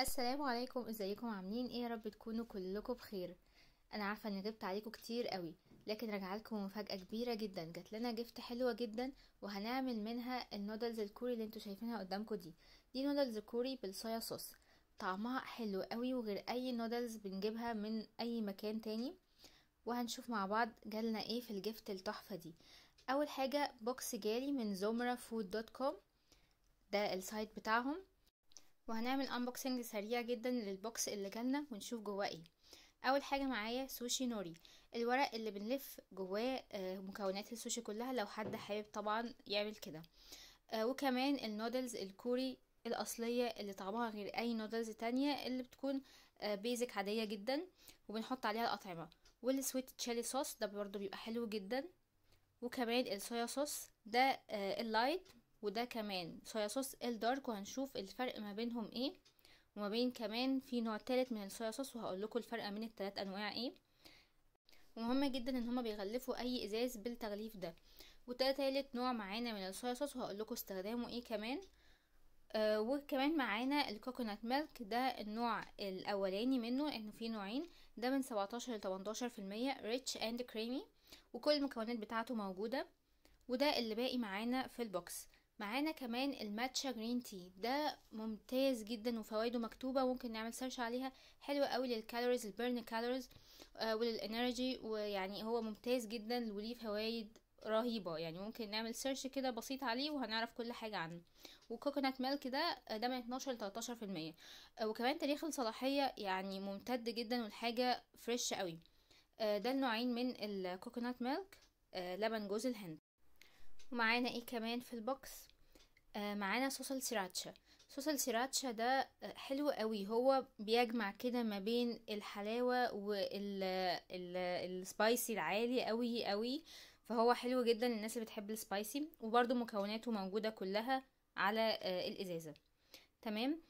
السلام عليكم ازيكم عاملين ايه يا رب تكونوا كلكم بخير انا عارفه اني غبت عليكم كتير قوي لكن لكم مفاجاه كبيره جدا جات لنا جفت حلوه جدا وهنعمل منها النودلز الكوري اللي انتوا شايفينها قدامكم دي دي نودلز كوري بالصويا صوص طعمها حلو قوي وغير اي نودلز بنجيبها من اي مكان تاني وهنشوف مع بعض جالنا ايه في الجفت التحفه دي اول حاجه بوكس جالي من زومرا فود دوت كوم ده السايت بتاعهم وهنعمل انبوكسنج سريع جدا للبوكس اللي جالنا ونشوف جواه ايه اول حاجه معايا سوشي نوري الورق اللي بنلف جواه آه، مكونات السوشي كلها لو حد حابب طبعا يعمل كده آه، وكمان النودلز الكوري الأصلية اللي طعمها غير أي نودلز تانية اللي بتكون بيزك آه، عادية جدا وبنحط عليها الأطعمة والسويت تشيلي صوص ده برضو بيبقى حلو جدا وكمان الصويا صوص ده اللايت وده كمان صويا صوص الدارك وهنشوف الفرق ما بينهم ايه وما بين كمان في نوع تالت من الصويا صوص وهقول لكم الفرق بين التلات انواع ايه ومهم جدا ان هما بيغلفوا اي ازاز بالتغليف ده وده تالت نوع معانا من الصويا صوص وهقول لكم استخدامه ايه كمان آه وكمان معانا الكوكونات ميلك ده النوع الاولاني منه انه في نوعين ده من 17 ل 18 في المية ريتش اند كريمي وكل المكونات بتاعته موجودة وده اللي باقي معانا في البوكس معانا كمان الماتشا جرين تي ده ممتاز جدا وفوائده مكتوبه ممكن نعمل سيرش عليها حلوه قوي للكالوريز البيرن كالوريز وللانرجي ويعني هو ممتاز جدا وليه فوائد رهيبه يعني ممكن نعمل سيرش كده بسيط عليه وهنعرف كل حاجه عنه وكوكونات ميلك ده آه، ده من 12 ل 13% المية آه، وكمان تاريخ الصلاحيه يعني ممتد جدا والحاجه فريش قوي آه، ده النوعين من الكوكونات ميلك لبن جوز الهند ومعانا ايه كمان في البوكس آه معانا صوص السيراتشا صوص السيراتشا ده آه، حلو قوي هو بيجمع كده ما بين الحلاوة والسبايسي العالي قوي قوي فهو حلو جدا للناس اللي بتحب السبايسي وبرده مكوناته موجودة كلها على آه الازازة تمام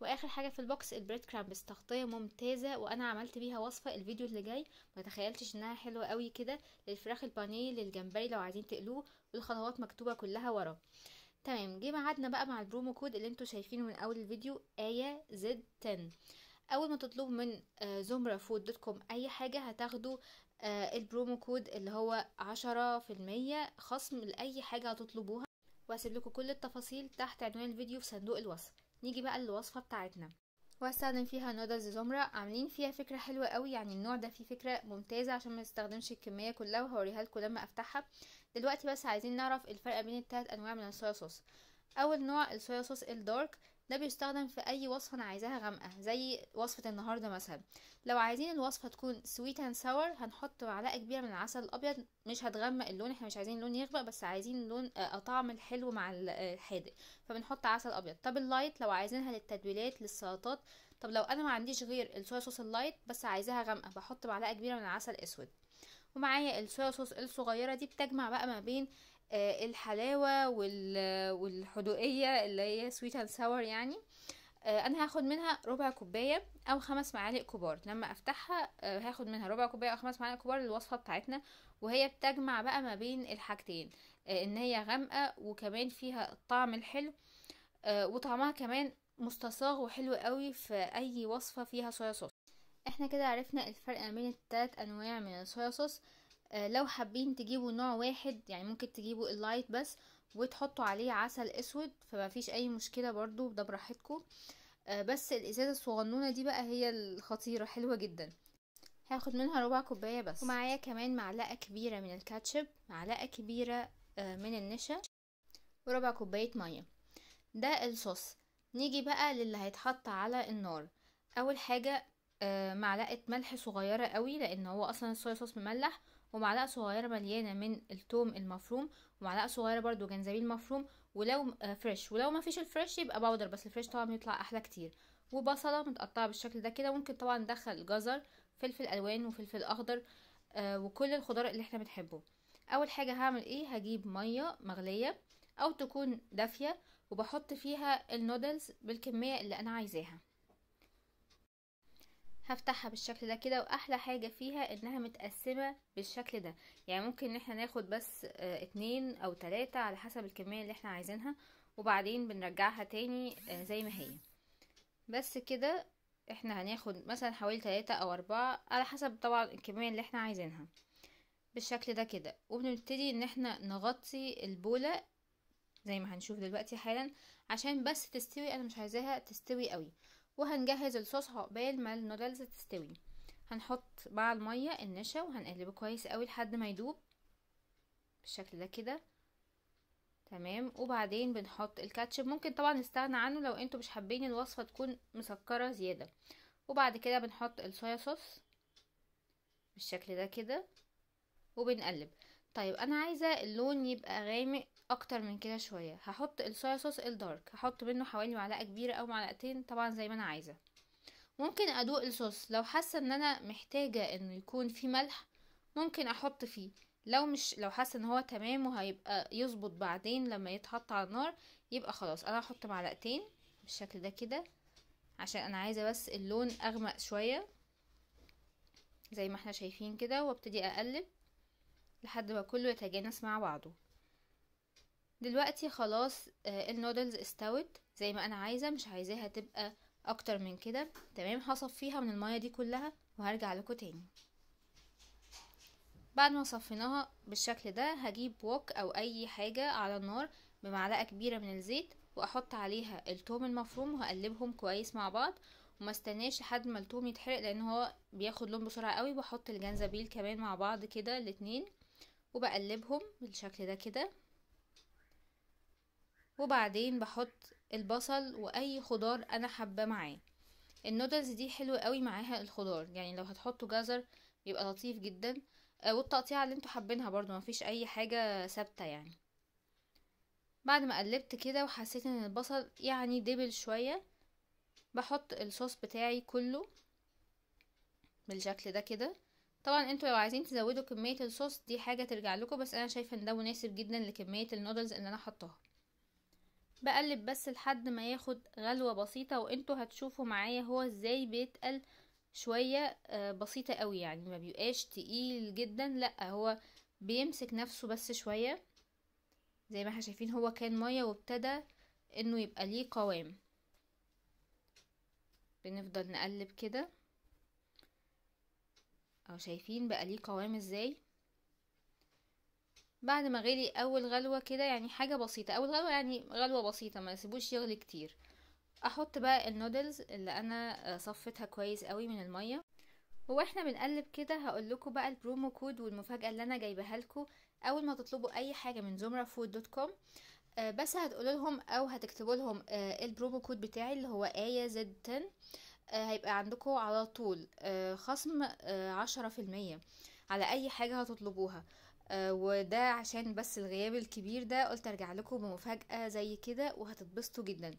واخر حاجه في البوكس البريد كرامبس تغطيه ممتازه وانا عملت بيها وصفه الفيديو اللي جاي ما تخيلتش انها حلوه قوي كده للفراخ البانيه للجمبري لو عايزين تقلوه الخطوات مكتوبه كلها ورا تمام جه ميعادنا بقى مع البرومو كود اللي انتوا شايفينه من اول الفيديو ايه زد 10 اول ما تطلبوا من آه، زمرة فود دوت كوم اي حاجه هتاخدوا آه، البرومو كود اللي هو عشرة في المية خصم لاي حاجه هتطلبوها وهسيب لكم كل التفاصيل تحت عنوان الفيديو في صندوق الوصف نيجي بقى للوصفه بتاعتنا وهستخدم فيها نودلز زمرة عاملين فيها فكرة حلوة قوي يعني النوع ده فيه فكرة ممتازة عشان ما نستخدمش الكمية كلها وهوريها لكم لما افتحها دلوقتي بس عايزين نعرف الفرق بين التلات انواع من الصويا صوص اول نوع الصويا صوص الدارك ده بيستخدم في اي وصفه انا عايزاها غامقه زي وصفه النهارده مثلا لو عايزين الوصفه تكون سويت اند ساور هنحط معلقه كبيره من العسل الابيض مش هتغمق اللون احنا مش عايزين اللون يغمق بس عايزين لون آه، آه، طعم الحلو مع آه، الحادق فبنحط عسل ابيض طب اللايت لو عايزينها للتتبيلات للسلطات طب لو انا ما عنديش غير الصويا صوص اللايت بس عايزاها غامقه بحط معلقه كبيره من العسل الاسود ومعايا الصويا صوص الصغيره دي بتجمع بقى ما بين آه، الحلاوه والحدوقيه اللي هي سويت اند ساور يعني آه، انا هاخد منها ربع كوبايه او خمس معالق كبار لما افتحها آه، هاخد منها ربع كوبايه او خمس معالق كبار للوصفه بتاعتنا وهي بتجمع بقى ما بين الحاجتين ان هي غامقه وكمان فيها الطعم الحلو وطعمها كمان مستساغ وحلو قوي في اي وصفه فيها صويا صوص احنا كده عرفنا الفرق بين التلات انواع من الصويا صوص آه لو حابين تجيبوا نوع واحد يعني ممكن تجيبوا اللايت بس وتحطوا عليه عسل اسود فما فيش اي مشكله برضو ده براحتكم آه بس الازازه الصغنونه دي بقى هي الخطيره حلوه جدا هاخد منها ربع كوبايه بس ومعايا كمان معلقه كبيره من الكاتشب معلقه كبيره آه من النشا وربع كوبايه ميه ده الصوص نيجي بقى للي هيتحط على النار اول حاجه آه، معلقه ملح صغيره قوي لان هو اصلا الصويا صوص مملح ومعلقه صغيره مليانه من التوم المفروم ومعلقه صغيره برضو جنزبيل مفروم ولو فريش آه، ولو ما فيش الفريش يبقى باودر بس الفريش طبعا بيطلع احلى كتير وبصله متقطعه بالشكل ده كده ممكن طبعا ندخل جزر فلفل الوان وفلفل اخضر آه، وكل الخضار اللي احنا بنحبه اول حاجه هعمل ايه هجيب ميه مغليه او تكون دافيه وبحط فيها النودلز بالكميه اللي انا عايزاها هفتحها بالشكل ده كده واحلى حاجة فيها انها متقسمة بالشكل ده يعني ممكن ان احنا ناخد بس آه، اتنين او تلاتة على حسب الكمية اللي احنا عايزينها وبعدين بنرجعها تاني آه، زي ما هي بس كده احنا هناخد مثلا حوالي تلاتة او اربعة على حسب طبعا الكمية اللي احنا عايزينها بالشكل ده كده وبنبتدي ان احنا نغطي البولة زي ما هنشوف دلوقتي حالا عشان بس تستوي انا مش عايزاها تستوي قوي وهنجهز الصوص عقبال ما النودلز تستوي هنحط مع المية النشا وهنقلبه كويس قوي لحد ما يدوب بالشكل ده كده تمام وبعدين بنحط الكاتشب ممكن طبعا نستغنى عنه لو انتوا مش حابين الوصفة تكون مسكرة زيادة وبعد كده بنحط الصويا صوص بالشكل ده كده وبنقلب طيب انا عايزة اللون يبقى غامق اكتر من كده شويه هحط الصويا صوص الدارك هحط منه حوالي معلقه كبيره او معلقتين طبعا زي ما انا عايزه ممكن ادوق الصوص لو حاسه ان انا محتاجه انه يكون فيه ملح ممكن احط فيه لو مش لو حاسه ان هو تمام وهيبقى يظبط بعدين لما يتحط على النار يبقى خلاص انا هحط معلقتين بالشكل ده كده عشان انا عايزه بس اللون اغمق شويه زي ما احنا شايفين كده وابتدي اقلب لحد ما كله يتجانس مع بعضه دلوقتي خلاص آه، النودلز استوت زي ما انا عايزه مش عايزاها تبقى اكتر من كده تمام هصفيها من الميه دي كلها وهرجع لكم تاني بعد ما صفيناها بالشكل ده هجيب ووك او اي حاجه على النار بمعلقه كبيره من الزيت واحط عليها التوم المفروم وهقلبهم كويس مع بعض وما استناش لحد ما التوم يتحرق لان هو بياخد لون بسرعه قوي بحط الجنزبيل كمان مع بعض كده الاتنين وبقلبهم بالشكل ده كده وبعدين بحط البصل واي خضار انا حابه معاه النودلز دي حلوه قوي معاها الخضار يعني لو هتحطوا جزر يبقى لطيف جدا آه، والتقطيعه اللي انتوا حابينها برضو مفيش اي حاجه ثابته يعني بعد ما قلبت كده وحسيت ان البصل يعني دبل شويه بحط الصوص بتاعي كله بالشكل ده كده طبعا انتوا لو عايزين تزودوا كميه الصوص دي حاجه ترجع لكم بس انا شايفه ان ده مناسب جدا لكميه النودلز اللي انا حطاها بقلب بس لحد ما ياخد غلوة بسيطة وانتوا هتشوفوا معايا هو ازاي بيتقل شوية آه، بسيطة قوي يعني ما بيبقاش تقيل جدا لا هو بيمسك نفسه بس شوية زي ما احنا شايفين هو كان مية وابتدى انه يبقى ليه قوام بنفضل نقلب كده او شايفين بقى ليه قوام ازاي بعد ما غلي اول غلوه كده يعني حاجه بسيطه اول غلوه يعني غلوه بسيطه ما سيبوش يغلي كتير احط بقى النودلز اللي انا صفتها كويس قوي من الميه واحنا بنقلب كده هقول لكم بقى البرومو كود والمفاجاه اللي انا جايبها لكم اول ما تطلبوا اي حاجه من زمره دوت كوم بس هتقول لهم او هتكتبوا لهم آه، البرومو كود بتاعي اللي هو ايه زد 10 هيبقى عندكم على طول آه، خصم آه، عشرة في المية على اي حاجة هتطلبوها آه، وده عشان بس الغياب الكبير ده قلت ارجع لكم بمفاجأة زي كده وهتتبسطوا جدا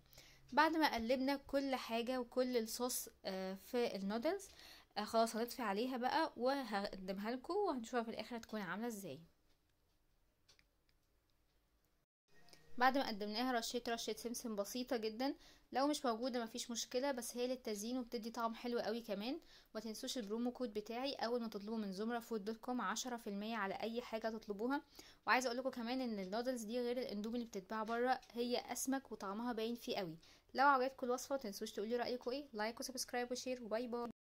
بعد ما قلبنا كل حاجة وكل الصوص آه، في النودلز آه، خلاص هنطفي عليها بقى وهقدمها لكم وهنشوفها في الاخر هتكون عاملة ازاي بعد ما قدمناها رشيت رشه سمسم بسيطه جدا لو مش موجوده مفيش مشكله بس هي للتزيين وبتدي طعم حلو قوي كمان ما تنسوش البرومو كود بتاعي اول ما تطلبوا من زمره فود دوت كوم عشرة في المية على اي حاجه تطلبوها وعايزه اقولكوا كمان ان النودلز دي غير الاندومي اللي بتتباع برا هي اسمك وطعمها باين فيه قوي لو عجبتكم الوصفه ما تنسوش تقولي رايكم ايه لايك وسبسكرايب وشير وباي باي